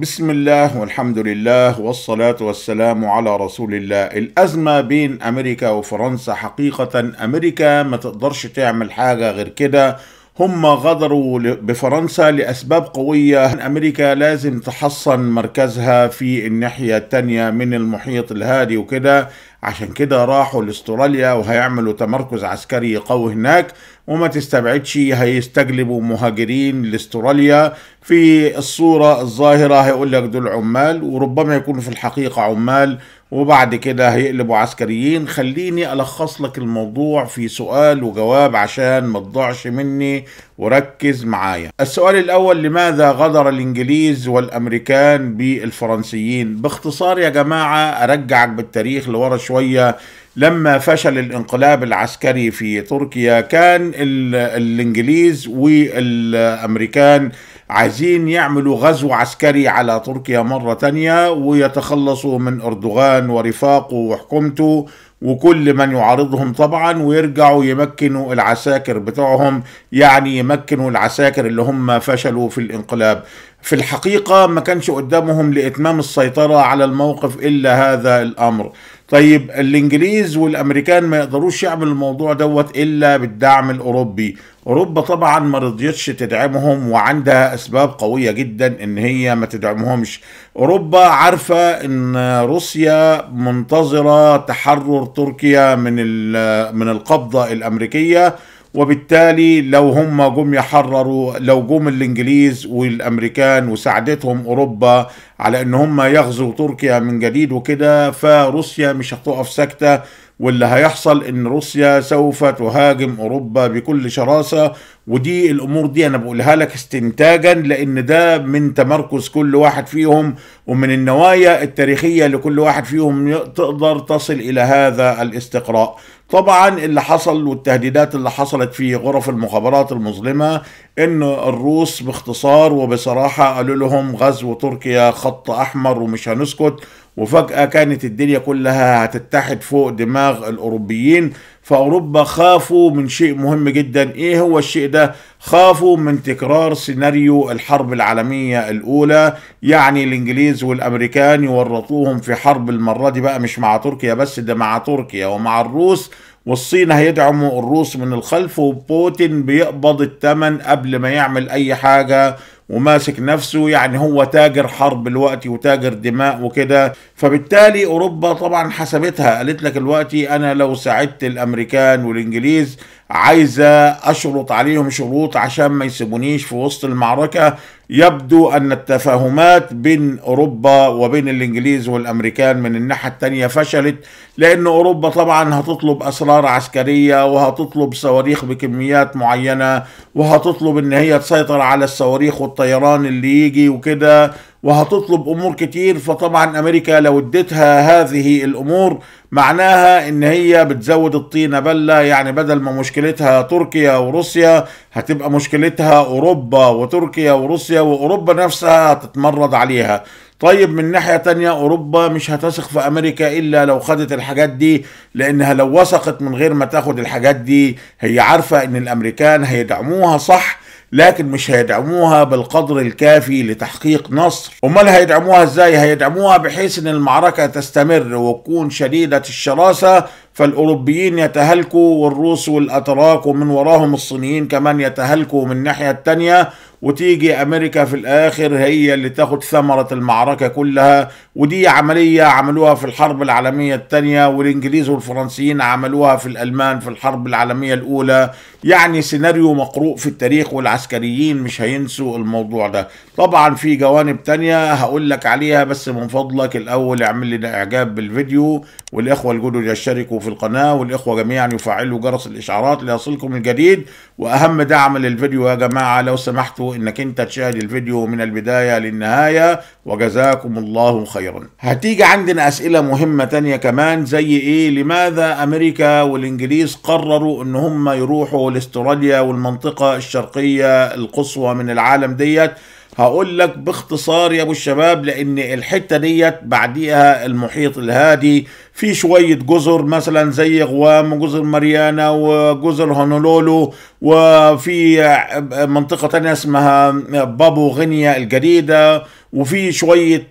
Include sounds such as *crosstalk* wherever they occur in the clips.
بسم الله والحمد لله والصلاة والسلام على رسول الله الأزمة بين أمريكا وفرنسا حقيقة أمريكا ما تقدرش تعمل حاجة غير كده هم غدروا بفرنسا لأسباب قوية أمريكا لازم تحصن مركزها في الناحية التانية من المحيط الهادي وكده عشان كده راحوا لاستراليا وهيعملوا تمركز عسكري قوي هناك وما تستبعدش هيستجلبوا مهاجرين لاستراليا في الصورة الظاهرة هيقول لك دول عمال وربما يكونوا في الحقيقة عمال وبعد كده هيقلبوا عسكريين خليني ألخص لك الموضوع في سؤال وجواب عشان ما تضعش مني وركز معايا السؤال الأول لماذا غدر الإنجليز والأمريكان بالفرنسيين باختصار يا جماعة أرجعك بالتاريخ لورا شوية لما فشل الانقلاب العسكري في تركيا كان الإنجليز والأمريكان عايزين يعملوا غزو عسكري على تركيا مرة تانية ويتخلصوا من أردوغان ورفاقه وحكومته وكل من يعارضهم طبعا ويرجعوا يمكنوا العساكر بتوعهم يعني يمكنوا العساكر اللي هم فشلوا في الانقلاب في الحقيقة ما كانش قدامهم لإتمام السيطرة على الموقف إلا هذا الأمر طيب الانجليز والامريكان ما يقدروش يعملوا الموضوع دوت الا بالدعم الاوروبي اوروبا طبعا ما رضيتش تدعمهم وعندها اسباب قويه جدا ان هي ما تدعمهمش اوروبا عارفه ان روسيا منتظره تحرر تركيا من من القبضه الامريكيه وبالتالي لو هم جم يحرروا لو جم الانجليز والامريكان وساعدتهم اوروبا على ان هم يغزوا تركيا من جديد وكده فروسيا مش هتقف ساكته واللي هيحصل ان روسيا سوف تهاجم اوروبا بكل شراسه ودي الامور دي انا بقولها لك استنتاجا لان ده من تمركز كل واحد فيهم ومن النوايا التاريخيه لكل واحد فيهم تقدر تصل الى هذا الاستقراء طبعا اللي حصل والتهديدات اللي حصلت في غرف المخابرات المظلمة ان الروس باختصار وبصراحة قالوا لهم غزو تركيا خط احمر ومش هنسكت وفجأة كانت الدنيا كلها هتتحد فوق دماغ الأوروبيين فأوروبا خافوا من شيء مهم جدا إيه هو الشيء ده؟ خافوا من تكرار سيناريو الحرب العالمية الأولى يعني الإنجليز والأمريكان يورطوهم في حرب المرة دي بقى مش مع تركيا بس ده مع تركيا ومع الروس والصين هيدعم الروس من الخلف وبوتين بيقبض الثمن قبل ما يعمل اي حاجة وماسك نفسه يعني هو تاجر حرب الوقت وتاجر دماء وكده فبالتالي اوروبا طبعا حسبتها قالت لك الوقتي انا لو ساعدت الامريكان والانجليز عايزة اشرط عليهم شروط عشان ما يسيبونيش في وسط المعركة يبدو أن التفاهمات بين أوروبا وبين الإنجليز والأمريكان من الناحية التانية فشلت لأن أوروبا طبعا هتطلب أسرار عسكرية وهتطلب صواريخ بكميات معينة وهتطلب إن هي تسيطر على الصواريخ والطيران اللي يجي وكده وهتطلب امور كتير فطبعا امريكا لو اديتها هذه الامور معناها ان هي بتزود الطينه بله يعني بدل ما مشكلتها تركيا وروسيا هتبقى مشكلتها اوروبا وتركيا وروسيا واوروبا نفسها هتتمرد عليها طيب من ناحية تانية أوروبا مش هتثق في أمريكا إلا لو خدت الحاجات دي لأنها لو وثقت من غير ما تاخد الحاجات دي هي عارفة إن الأمريكان هيدعموها صح لكن مش هيدعموها بالقدر الكافي لتحقيق نصر امال هيدعموها ازاي هيدعموها بحيث ان المعركة تستمر وتكون شديدة الشراسة فالأوروبيين يتهلكوا والروس والأتراك ومن وراهم الصينيين كمان يتهلكوا من الناحية التانية وتيجي أمريكا في الآخر هي اللي تاخد ثمرة المعركة كلها ودي عملية عملوها في الحرب العالمية التانية والإنجليز والفرنسيين عملوها في الألمان في الحرب العالمية الأولى يعني سيناريو مقروء في التاريخ والعسكريين مش هينسوا الموضوع ده طبعا في جوانب تانية هقول لك عليها بس من فضلك الأول اعمل لنا إعجاب بالفيديو والإخوة الجدد يشتركوا في القناة والإخوة جميعا يفعلوا جرس الإشعارات ليصلكم الجديد وأهم دعم للفيديو يا جماعة لو سمحتوا إنك أنت تشاهد الفيديو من البداية للنهاية وجزاكم الله خيرا هتيجي عندنا أسئلة مهمة تانية كمان زي إيه لماذا أمريكا والإنجليز قرروا إن هم يروحوا لاستراليا والمنطقة الشرقية القصوى من العالم ديت هقول لك باختصار يا ابو الشباب لان الحته ديت بعديها المحيط الهادي في شويه جزر مثلا زي غوام وجزر ماريانا وجزر هونولولو وفي منطقه تانية اسمها بابو غينيا الجديده وفي شويه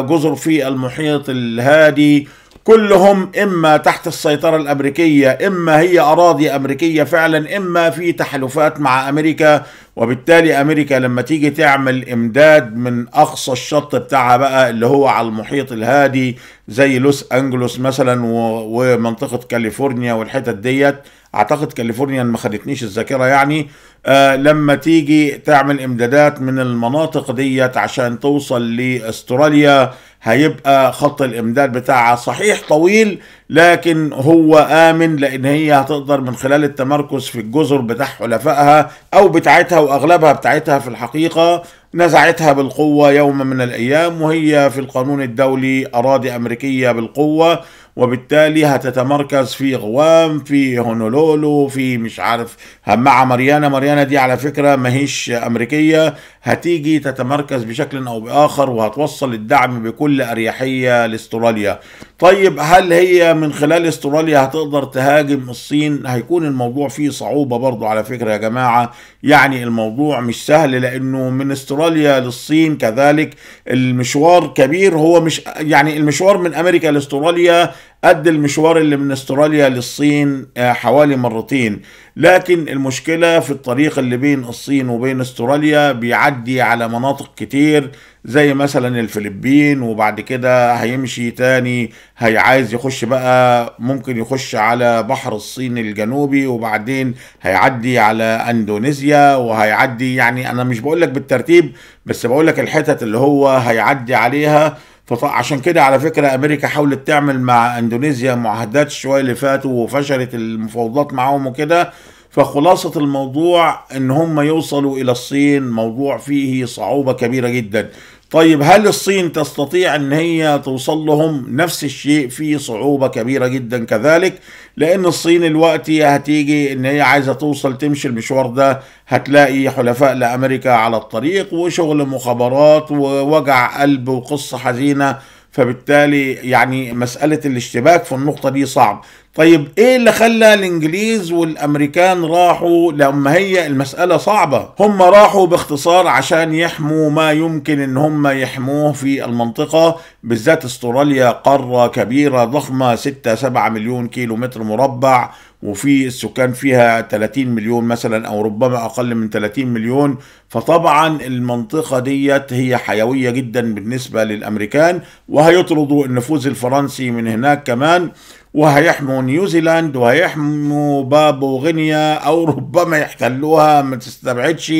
جزر في المحيط الهادي كلهم إما تحت السيطرة الأمريكية إما هي أراضي أمريكية فعلا إما في تحالفات مع أمريكا وبالتالي أمريكا لما تيجي تعمل إمداد من أقصى الشط بتاعها بقى اللي هو على المحيط الهادي زي لوس أنجلوس مثلا ومنطقة كاليفورنيا والحتت ديت أعتقد كاليفورنيا ما خدتنيش الذاكرة يعني آه، لما تيجي تعمل امدادات من المناطق ديت عشان توصل لاستراليا هيبقى خط الامداد بتاعها صحيح طويل لكن هو امن لان هي هتقدر من خلال التمركز في الجزر بتاع حلفائها او بتاعتها واغلبها بتاعتها في الحقيقه نزعتها بالقوه يوم من الايام وهي في القانون الدولي اراضي امريكيه بالقوه وبالتالي هتتمركز في غوام في هونولولو في مش عارف مع مريانا مريانا دي على فكرة ماهيش أمريكية هتيجي تتمركز بشكل او باخر وهتوصل الدعم بكل اريحيه لاستراليا. طيب هل هي من خلال استراليا هتقدر تهاجم الصين؟ هيكون الموضوع فيه صعوبه برضو على فكره يا جماعه، يعني الموضوع مش سهل لانه من استراليا للصين كذلك المشوار كبير هو مش يعني المشوار من امريكا لاستراليا قد المشوار اللي من استراليا للصين آه، حوالي مرتين لكن المشكلة في الطريق اللي بين الصين وبين استراليا بيعدي على مناطق كتير زي مثلا الفلبين وبعد كده هيمشي تاني هي عايز يخش بقى ممكن يخش على بحر الصين الجنوبي وبعدين هيعدي على اندونيسيا وهيعدي يعني انا مش بقولك بالترتيب بس بقولك الحتت اللي هو هيعدي عليها فعشان كده على فكرة أمريكا حاولت تعمل مع إندونيسيا معاهدات شوية اللي فاتوا وفشلت المفاوضات معاهم وكده فخلاصة الموضوع إن هم يوصلوا إلى الصين موضوع فيه صعوبة كبيرة جدا طيب هل الصين تستطيع ان هي توصل لهم نفس الشيء في صعوبة كبيرة جدا كذلك لان الصين الوقت هتيجي ان هي عايزة توصل تمشي المشوار ده هتلاقي حلفاء لامريكا على الطريق وشغل مخابرات ووجع قلب وقصة حزينة فبالتالي يعني مسألة الاشتباك في النقطة دي صعب طيب ايه اللي خلى الانجليز والامريكان راحوا لما هي المسألة صعبة هم راحوا باختصار عشان يحموا ما يمكن ان هم يحموه في المنطقة بالذات استراليا قارة كبيرة ضخمة 6 7 مليون كيلو متر مربع وفي السكان فيها 30 مليون مثلا او ربما اقل من 30 مليون فطبعا المنطقة ديت هي حيوية جدا بالنسبة للامريكان وهيطردوا النفوذ الفرنسي من هناك كمان وهيحموا نيوزيلاند وهيحموا بابو غينيا او ربما يحتلوها ما تستبعدش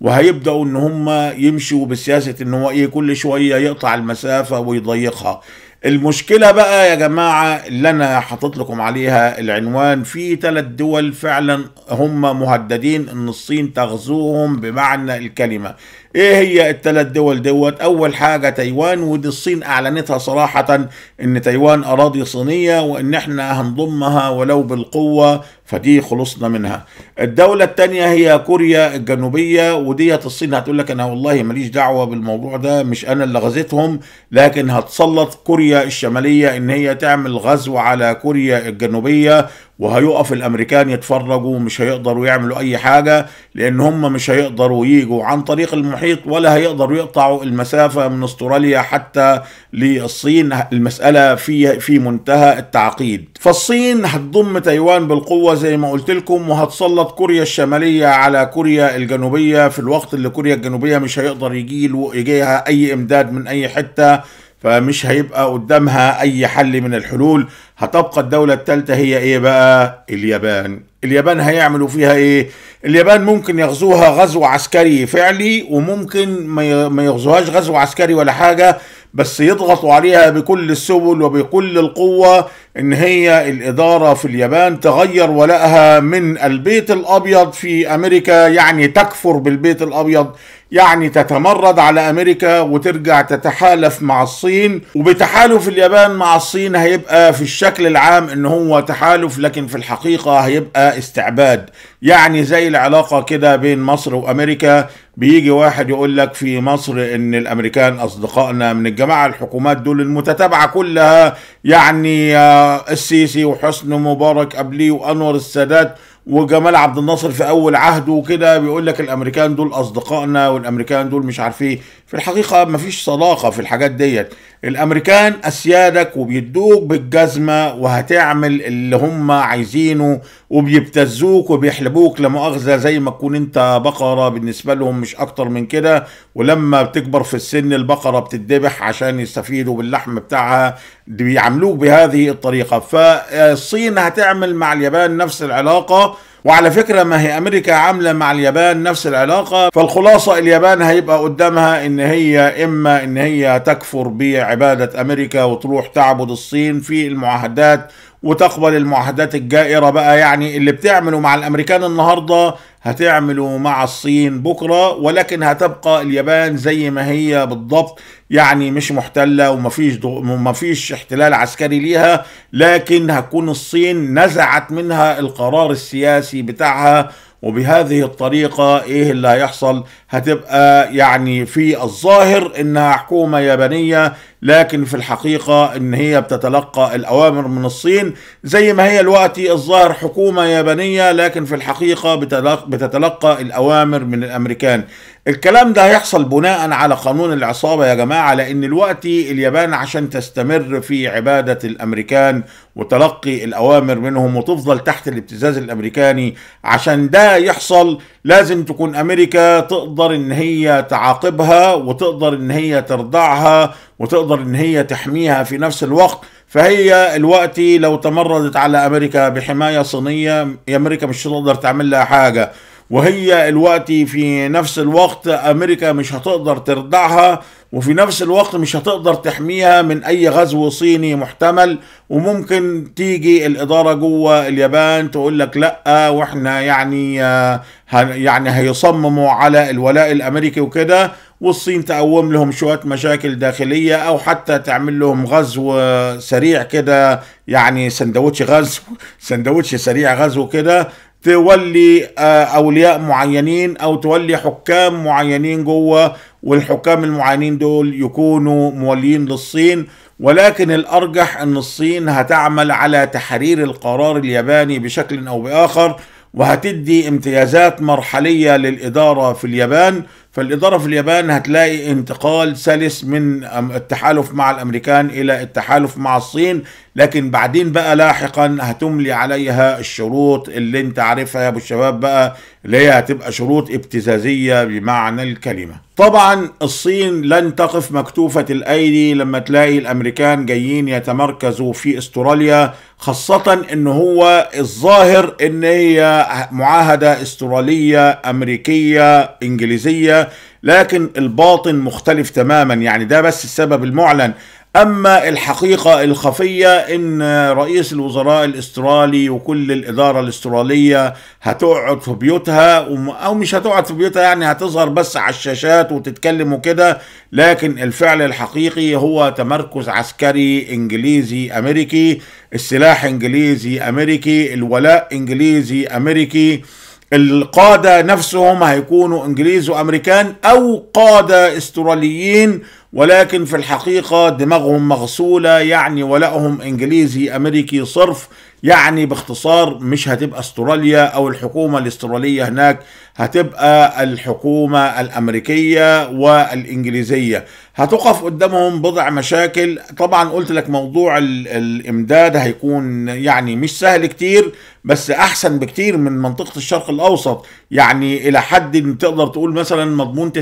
وهيبداوا ان هم يمشوا بسياسه ان هو ايه كل شويه يقطع المسافه ويضيقها المشكلة بقى يا جماعة اللي أنا حاطط لكم عليها العنوان في ثلاث دول فعلا هم مهددين إن الصين تغزوهم بمعنى الكلمة. إيه هي الثلاث دول دوت؟ أول حاجة تايوان ودي الصين أعلنتها صراحة إن تايوان أراضي صينية وإن إحنا هنضمها ولو بالقوة فدي خلصنا منها الدولة الثانية هي كوريا الجنوبية وديت الصين هتقول لك أنا والله ماليش دعوة بالموضوع ده مش أنا اللي غزيتهم لكن هتسلط كوريا الشمالية إن هي تعمل غزو على كوريا الجنوبية وهيقف الامريكان يتفرجوا مش هيقدروا يعملوا اي حاجه لان هم مش هيقدروا يجوا عن طريق المحيط ولا هيقدروا يقطعوا المسافه من استراليا حتى للصين المساله في في منتهى التعقيد فالصين هتضم تايوان بالقوه زي ما قلت لكم وهتسلط كوريا الشماليه على كوريا الجنوبيه في الوقت اللي كوريا الجنوبيه مش هيقدر يجي يجيها اي امداد من اي حته فمش هيبقى قدامها اي حل من الحلول هتبقى الدولة التالتة هي ايه بقى اليابان اليابان هيعملوا فيها ايه اليابان ممكن يغزوها غزو عسكري فعلي وممكن ما يغزوهاش غزو عسكري ولا حاجة بس يضغطوا عليها بكل السبل وبكل القوة ان هي الادارة في اليابان تغير ولاءها من البيت الابيض في امريكا يعني تكفر بالبيت الابيض يعني تتمرد على امريكا وترجع تتحالف مع الصين وبتحالف اليابان مع الصين هيبقى في الشكل العام ان هو تحالف لكن في الحقيقه هيبقى استعباد يعني زي العلاقه كده بين مصر وامريكا بيجي واحد يقول لك في مصر ان الامريكان اصدقائنا من الجماعه الحكومات دول المتتابعه كلها يعني السيسي وحسن مبارك قبليه وانور السادات وجمال عبد الناصر في اول عهده وكده بيقول لك الامريكان دول اصدقائنا والامريكان دول مش عارف ايه في الحقيقة مفيش صداقة في الحاجات ديت الأمريكان أسيادك وبيدوك بالجزمة وهتعمل اللي هم عايزينه وبيبتزوك وبيحلبوك لمؤاخذة زي ما تكون أنت بقرة بالنسبة لهم مش أكتر من كده ولما بتكبر في السن البقرة بتتذبح عشان يستفيدوا باللحم بتاعها بيعاملوك بهذه الطريقة فالصين هتعمل مع اليابان نفس العلاقة وعلى فكرة ما هي أمريكا عاملة مع اليابان نفس العلاقة فالخلاصة اليابان هيبقى قدامها إن هي إما إن هي تكفر بعبادة أمريكا وتروح تعبد الصين في المعاهدات وتقبل المعاهدات الجائره بقى يعني اللي بتعمله مع الامريكان النهارده هتعمله مع الصين بكره ولكن هتبقى اليابان زي ما هي بالضبط يعني مش محتله ومفيش ومفيش احتلال عسكري ليها لكن هتكون الصين نزعت منها القرار السياسي بتاعها وبهذه الطريقة ايه اللي هيحصل هتبقى يعني في الظاهر انها حكومة يابانية لكن في الحقيقة ان هي بتتلقى الاوامر من الصين زي ما هي الوقت الظاهر حكومة يابانية لكن في الحقيقة بتتلقى الاوامر من الامريكان الكلام ده هيحصل بناء على قانون العصابة يا جماعة لأن الوقت اليابان عشان تستمر في عبادة الأمريكان وتلقي الأوامر منهم وتفضل تحت الابتزاز الأمريكاني عشان ده يحصل لازم تكون أمريكا تقدر إن هي تعاقبها وتقدر إن هي تردعها وتقدر ان هي تحميها في نفس الوقت فهي الوقت لو تمردت على امريكا بحمايه صينيه امريكا مش هتقدر تعمل لها حاجه وهي الوقت في نفس الوقت امريكا مش هتقدر تردعها وفي نفس الوقت مش هتقدر تحميها من اي غزو صيني محتمل وممكن تيجي الاداره جوه اليابان تقول لك لا واحنا يعني آه، يعني هيصمموا على الولاء الامريكي وكده والصين تقوم لهم شوية مشاكل داخلية أو حتى تعمل لهم غزو سريع كده يعني سندوتش غزو *laughs* سندوتش سريع غزو كده تولي آه، أولياء معينين أو تولي حكام معينين جوه والحكام المعينين دول يكونوا موليين للصين ولكن الأرجح أن الصين هتعمل على تحرير القرار الياباني بشكل أو بآخر وهتدي امتيازات مرحلية للإدارة في اليابان فالإدارة في اليابان هتلاقي انتقال سلس من التحالف مع الأمريكان إلى التحالف مع الصين لكن بعدين بقى لاحقا هتملي عليها الشروط اللي انت عارفها يا ابو الشباب بقى اللي هي هتبقى شروط ابتزازية بمعنى الكلمة طبعا الصين لن تقف مكتوفة الأيدي لما تلاقي الأمريكان جايين يتمركزوا في استراليا خاصة ان هو الظاهر ان هي معاهدة استرالية أمريكية إنجليزية لكن الباطن مختلف تماما يعني ده بس السبب المعلن اما الحقيقه الخفيه ان رئيس الوزراء الاسترالي وكل الاداره الاستراليه هتقعد في بيوتها او مش هتقعد في بيوتها يعني هتظهر بس على الشاشات وتتكلم وكده لكن الفعل الحقيقي هو تمركز عسكري انجليزي امريكي السلاح انجليزي امريكي الولاء انجليزي امريكي القادة نفسهم هيكونوا انجليز وامريكان او قادة استراليين ولكن في الحقيقة دماغهم مغسولة يعني ولائهم انجليزي امريكي صرف يعني باختصار مش هتبقى استراليا او الحكومة الاسترالية هناك هتبقى الحكومة الامريكية والانجليزية هتقف قدامهم بضع مشاكل طبعا قلت لك موضوع الامداد هيكون يعني مش سهل كتير بس احسن بكتير من منطقه الشرق الاوسط يعني الى حد تقدر تقول مثلا مضمون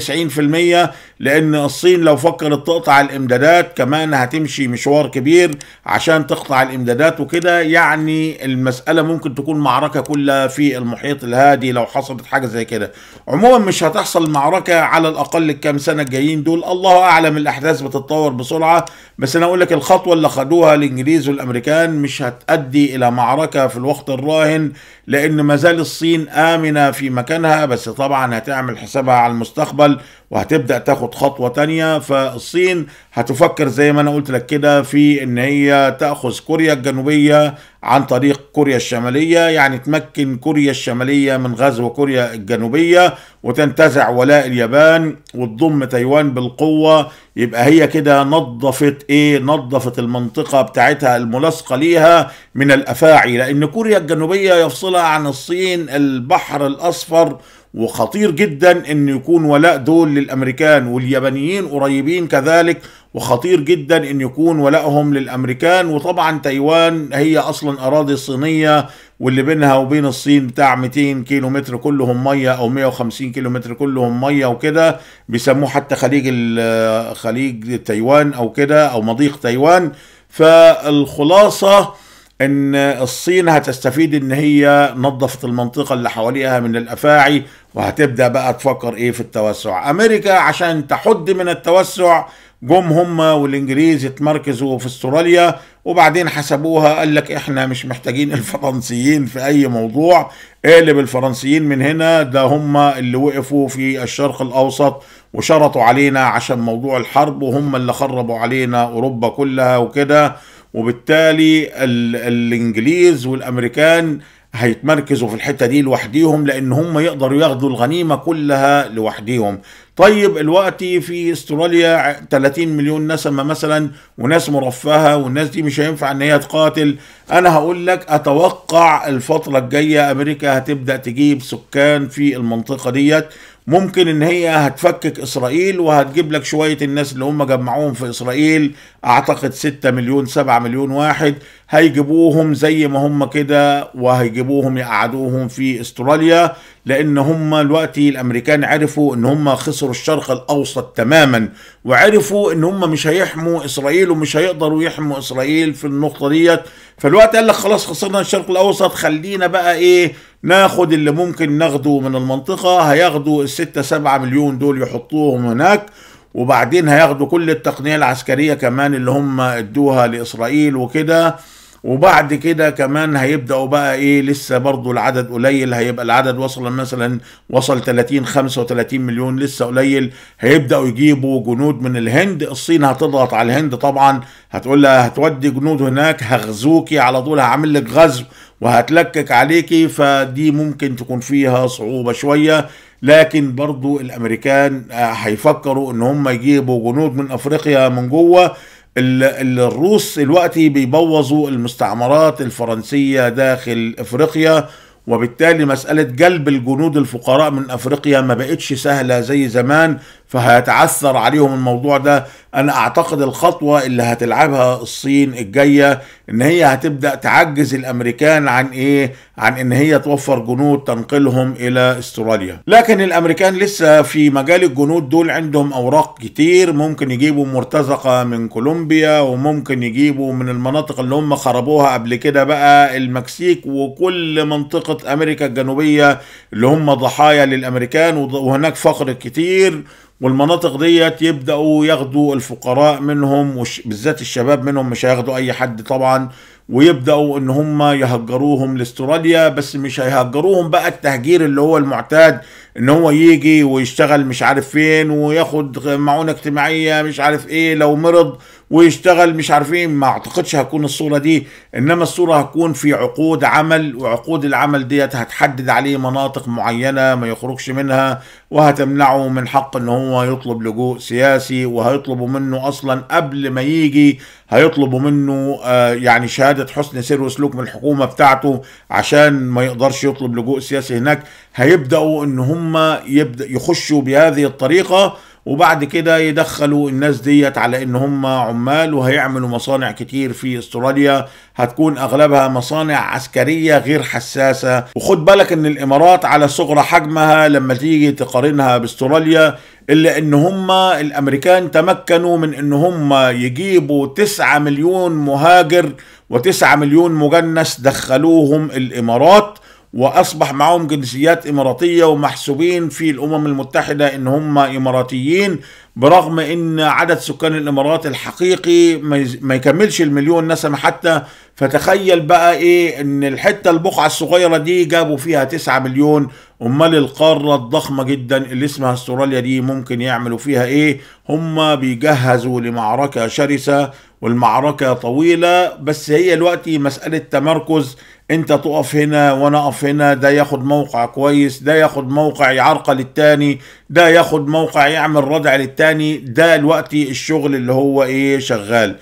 90% لان الصين لو فكرت تقطع الامدادات كمان هتمشي مشوار كبير عشان تقطع الامدادات وكده يعني المساله ممكن تكون معركه كلها في المحيط الهادي لو حصلت حاجه زي كده عموما مش هتحصل معركه على الاقل الكام سنه الجايين دول الله اعلم الاحداث بتتطور بسرعه بس انا اقول لك الخطوه اللي خدوها الانجليز والامريكان مش هتؤدي الى معركه في الوقت الراهن لان مازال الصين امنه في مكانها بس طبعا هتعمل حسابها على المستقبل وهتبدأ تاخد خطوة تانية فالصين هتفكر زي ما أنا قلت لك كده في إن هي تأخذ كوريا الجنوبية عن طريق كوريا الشمالية يعني تمكن كوريا الشمالية من غزو كوريا الجنوبية وتنتزع ولاء اليابان وتضم تايوان بالقوة يبقى هي كده نظفت ايه نظفت المنطقة بتاعتها الملاصقة ليها من الافاعي لان كوريا الجنوبية يفصلها عن الصين البحر الاصفر وخطير جدا ان يكون ولاء دول للامريكان واليابانيين قريبين كذلك وخطير جدا ان يكون ولائهم للامريكان وطبعا تايوان هي اصلا اراضي صينيه واللي بينها وبين الصين بتاع 200 كيلو متر كلهم ميه او 150 كيلو متر كلهم ميه وكده بيسموه حتى خليج آه، خليج تايوان او كده او مضيق تايوان فالخلاصه ان الصين هتستفيد ان هي نظفت المنطقه اللي حواليها من الافاعي وهتبدا بقى تفكر ايه في التوسع امريكا عشان تحد من التوسع جم هم والانجليز اتمركزوا في استراليا وبعدين حسبوها قال لك احنا مش محتاجين *laughs* الفرنسيين في اي موضوع اقلب الفرنسيين من هنا ده هم اللي وقفوا في الشرق الاوسط وشرطوا علينا عشان موضوع الحرب وهم اللي خربوا علينا اوروبا كلها وكده وبالتالي الانجليز والامريكان هيتمركزوا في الحته دي لوحديهم لان هم يقدروا ياخدوا الغنيمه كلها لوحديهم طيب الوقت في استراليا 30 مليون نسمه مثلا وناس مرفهه والناس دي مش هينفع ان هي تقاتل انا هقول لك اتوقع الفتره الجايه امريكا هتبدا تجيب سكان في المنطقه ديت ممكن ان هي هتفكك اسرائيل وهتجيب لك شويه الناس اللي هم جمعوهم في اسرائيل اعتقد 6 مليون 7 مليون واحد هيجيبوهم زي ما هم كده وهيجيبوهم يقعدوهم في استراليا لان هم دلوقتي الامريكان عرفوا ان هم خسروا الشرق الاوسط تماما وعرفوا ان هم مش هيحموا اسرائيل ومش هيقدروا يحموا اسرائيل في النقطه ديت فالوقت قال لك خلاص خسرنا الشرق الاوسط خلينا بقى ايه ناخد اللي ممكن ناخده من المنطقه هياخدوا الستة سبعة مليون دول يحطوهم هناك وبعدين هياخدوا كل التقنيه العسكريه كمان اللي هم ادوها لاسرائيل وكده وبعد كده كمان هيبداوا بقى ايه لسه برضو العدد قليل هيبقى العدد وصل مثلا وصل 30 35 مليون لسه قليل هيبداوا يجيبوا جنود من الهند الصين هتضغط على الهند طبعا هتقول لها هتودي جنود هناك هغزوكي على طول هعمل لك غزو وهتلكك عليكي فدي ممكن تكون فيها صعوبة شوية لكن برضو الامريكان آه، هيفكروا ان هم يجيبوا جنود من افريقيا من جوه الروس دلوقتي بيبوظوا المستعمرات الفرنسية داخل افريقيا وبالتالي مسألة جلب الجنود الفقراء من افريقيا ما بقتش سهلة زي زمان فهيتعثر عليهم الموضوع ده انا اعتقد الخطوه اللي هتلعبها الصين الجايه ان هي هتبدا تعجز الامريكان عن ايه عن ان هي توفر جنود تنقلهم الى استراليا لكن الامريكان لسه في مجال الجنود دول عندهم اوراق كتير ممكن يجيبوا مرتزقه من كولومبيا وممكن يجيبوا من المناطق اللي هم خربوها قبل كده بقى المكسيك وكل منطقه امريكا الجنوبيه اللي هم ضحايا للامريكان وهناك فقر كتير والمناطق ديت يبداوا ياخدوا الفقراء منهم وبالذات بالذات الشباب منهم مش هياخدوا اي حد طبعا ويبداوا ان هم يهجروهم لاستراليا بس مش هيهجروهم بقى التهجير اللي هو المعتاد ان هو يجي ويشتغل مش عارف فين وياخد معونه اجتماعيه مش عارف ايه لو مرض ويشتغل مش عارف ايه ما اعتقدش هتكون الصوره دي انما الصوره هتكون في عقود عمل وعقود العمل ديت هتحدد عليه مناطق معينه ما يخرجش منها وهتمنعه من حق ان هو يطلب لجوء سياسي وهيطلبوا منه اصلا قبل ما يجي هيطلبوا منه آه، يعني شهاده حسن سير وسلوك من الحكومه بتاعته عشان ما يقدرش يطلب لجوء سياسي هناك هيبداوا ان هم يبدا يخشوا بهذه الطريقه وبعد كده يدخلوا الناس ديت على ان هم عمال وهيعملوا مصانع كتير في استراليا هتكون اغلبها مصانع عسكريه غير حساسه وخد بالك ان الامارات على صغرى حجمها لما تيجي تقارنها باستراليا الا ان هم الامريكان تمكنوا من ان هم يجيبوا 9 مليون مهاجر و9 مليون مجنس دخلوهم الامارات واصبح معهم جنسيات اماراتيه ومحسوبين في الامم المتحده ان هم اماراتيين برغم ان عدد سكان الامارات الحقيقي ما يكملش المليون نسمه حتى فتخيل بقى ايه ان الحته البقعه الصغيره دي جابوا فيها 9 مليون امال القاره الضخمه جدا اللي اسمها استراليا دي ممكن يعملوا فيها ايه هم بيجهزوا لمعركه شرسه والمعركه طويله بس هي الوقت مساله تمركز انت تقف هنا وانا اقف هنا ده ياخد موقع كويس ده ياخد موقع يعرقل التاني ده ياخد موقع يعمل ردع للتاني ده الوقت الشغل اللي هو ايه شغال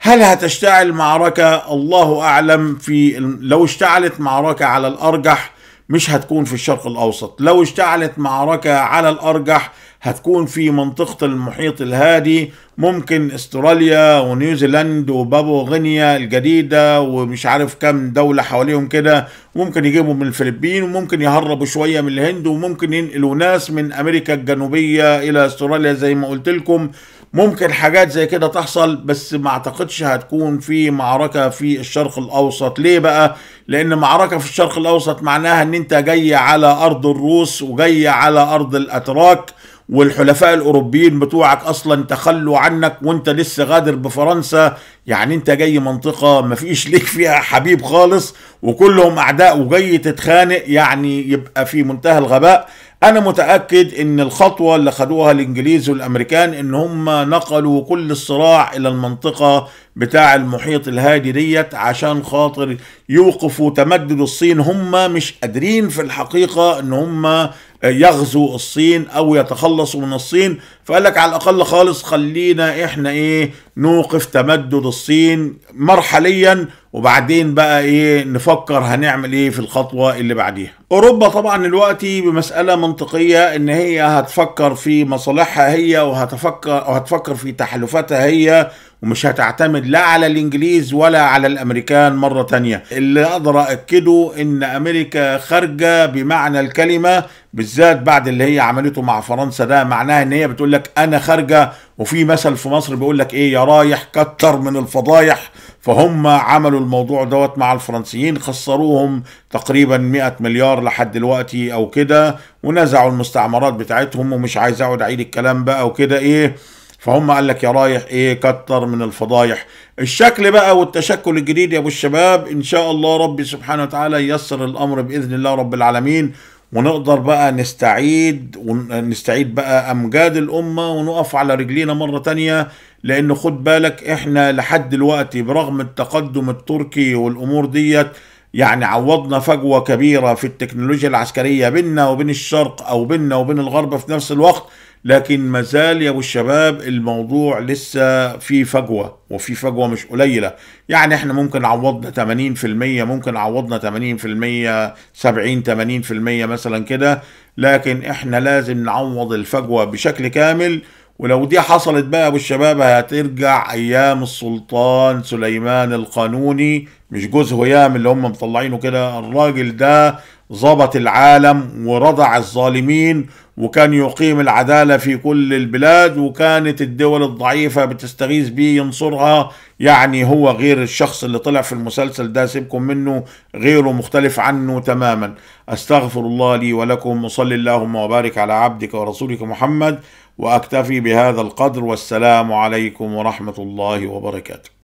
هل هتشتعل معركة الله أعلم في لو اشتعلت معركة على الأرجح مش هتكون في الشرق الأوسط لو اشتعلت معركة على الأرجح هتكون في منطقة المحيط الهادي ممكن استراليا ونيوزيلاند وبابو غينيا الجديدة ومش عارف كم دولة حواليهم كده ممكن يجيبوا من الفلبين وممكن يهربوا شوية من الهند وممكن ينقلوا ناس من أمريكا الجنوبية إلى استراليا زي ما قلت لكم ممكن حاجات زي كده تحصل بس ما اعتقدش هتكون في معركة في الشرق الاوسط ليه بقى لان معركة في الشرق الاوسط معناها ان انت جاي على ارض الروس وجاي على ارض الاتراك والحلفاء الاوروبيين بتوعك اصلا تخلوا عنك وانت لسه غادر بفرنسا يعني انت جاي منطقه مفيش *laughs* ليك فيها حبيب خالص وكلهم اعداء وجاي تتخانق يعني يبقى في منتهى الغباء انا متاكد ان الخطوه اللي خدوها الانجليز والامريكان ان هم نقلوا كل الصراع الى المنطقه بتاع المحيط الهادي ديت عشان خاطر يوقفوا تمدد الصين هم مش قادرين في الحقيقه ان هم يغزو الصين او يتخلصوا من الصين فقال لك على الاقل خالص خلينا احنا ايه نوقف تمدد الصين مرحليا وبعدين بقى ايه نفكر هنعمل ايه في الخطوه اللي بعديها اوروبا طبعا دلوقتي بمساله منطقيه ان هي هتفكر في مصالحها هي وهتفكر وهتفكر في تحالفاتها هي ومش هتعتمد لا على الانجليز ولا على الامريكان مره تانية اللي اقدر اكده ان امريكا خارجه بمعنى الكلمه بالذات بعد اللي هي عملته مع فرنسا ده معناها ان هي بتقول لك انا خارجه وفي مثل في مصر بيقول لك ايه يا رايح كتر من الفضايح فهم عملوا الموضوع دوت مع الفرنسيين خسروهم تقريبا 100 مليار لحد دلوقتي او كده ونزعوا المستعمرات بتاعتهم ومش عايز اقعد اعيد الكلام بقى وكده ايه فهم قال لك يا رايح ايه كتر من الفضايح الشكل بقى والتشكل الجديد يا ابو الشباب ان شاء الله ربي سبحانه وتعالى ييسر الامر باذن الله رب العالمين ونقدر بقى نستعيد ونستعيد بقى امجاد الامه ونقف على رجلينا مره تانية لان خد بالك احنا لحد دلوقتي برغم التقدم التركي والامور ديت يعني عوضنا فجوه كبيره في التكنولوجيا العسكريه بيننا وبين الشرق او بيننا وبين الغرب في نفس الوقت لكن مازال يا ابو الشباب الموضوع لسه في فجوه وفي فجوه مش قليله يعني احنا ممكن عوضنا 80% ممكن عوضنا 80% 70 80% مثلا كده لكن احنا لازم نعوض الفجوه بشكل كامل ولو دي حصلت بقى يا ابو الشباب هترجع ايام السلطان سليمان القانوني مش جوز هيام اللي هم مطلعينه كده الراجل ده ظبط العالم ورضع الظالمين وكان يقيم العدالة في كل البلاد وكانت الدول الضعيفة بتستغيث به ينصرها يعني هو غير الشخص اللي طلع في المسلسل ده سيبكم منه غيره مختلف عنه تماما أستغفر الله لي ولكم وصل اللهم وبارك على عبدك ورسولك محمد وأكتفي بهذا القدر والسلام عليكم ورحمة الله وبركاته